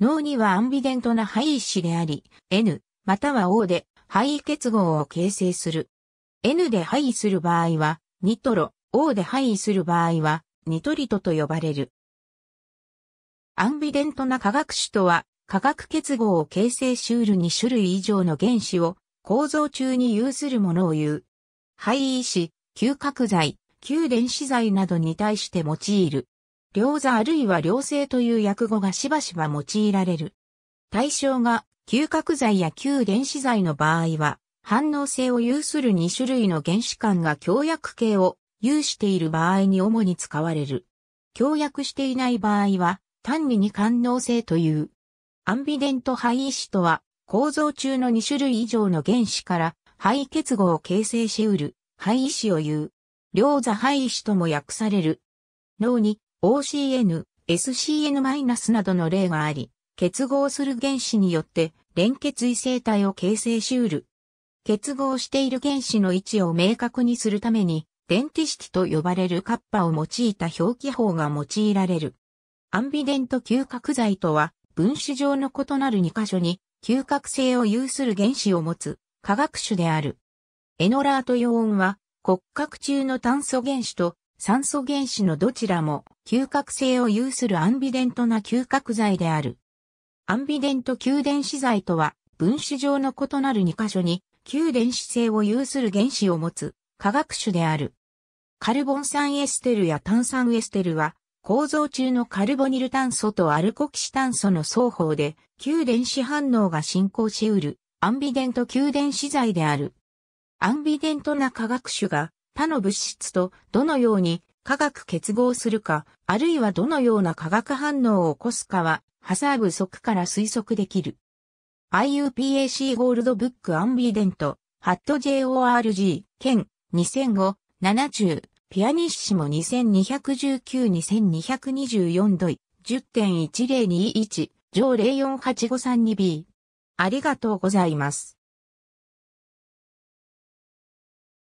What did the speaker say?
脳にはアンビデントな肺位子であり、N、または O で肺位結合を形成する。N で肺位する場合は、ニトロ、O で肺位する場合は、ニトリトと呼ばれる。アンビデントな化学種とは、化学結合を形成しうる2種類以上の原子を構造中に有するものを言う。肺位子、吸覚剤、吸電子剤などに対して用いる。両座あるいは両性という訳語がしばしば用いられる。対象が吸覚剤や旧電子剤の場合は、反応性を有する2種類の原子間が強薬系を有している場合に主に使われる。強薬していない場合は、単に二官能性という。アンビデント肺位子とは、構造中の2種類以上の原子から肺結合を形成し得る肺位子を言う。両座肺位子とも訳される。脳に OCN、SCN- などの例があり、結合する原子によって連結異性体を形成しうる。結合している原子の位置を明確にするために、デンティシティと呼ばれるカッパを用いた表記法が用いられる。アンビデント嗅覚剤とは、分子上の異なる2箇所に嗅覚性を有する原子を持つ化学種である。エノラート陽音は骨格中の炭素原子と酸素原子のどちらも嗅覚性を有するアンビデントな嗅覚剤である。アンビデント給電子剤とは分子上の異なる2箇所に給電子性を有する原子を持つ化学種である。カルボン酸エステルや炭酸エステルは構造中のカルボニル炭素とアルコキシ炭素の双方で、給電子反応が進行し得る、アンビデント給電子剤である。アンビデントな化学種が、他の物質とどのように化学結合するか、あるいはどのような化学反応を起こすかは、ハサーブ則から推測できる。IUPAC ゴールドブックアンビデント、ハット JORG、兼2005、70、ピアニッシモ2219-2224ドイ、10.1021、上04853 2B。ありがとうございます。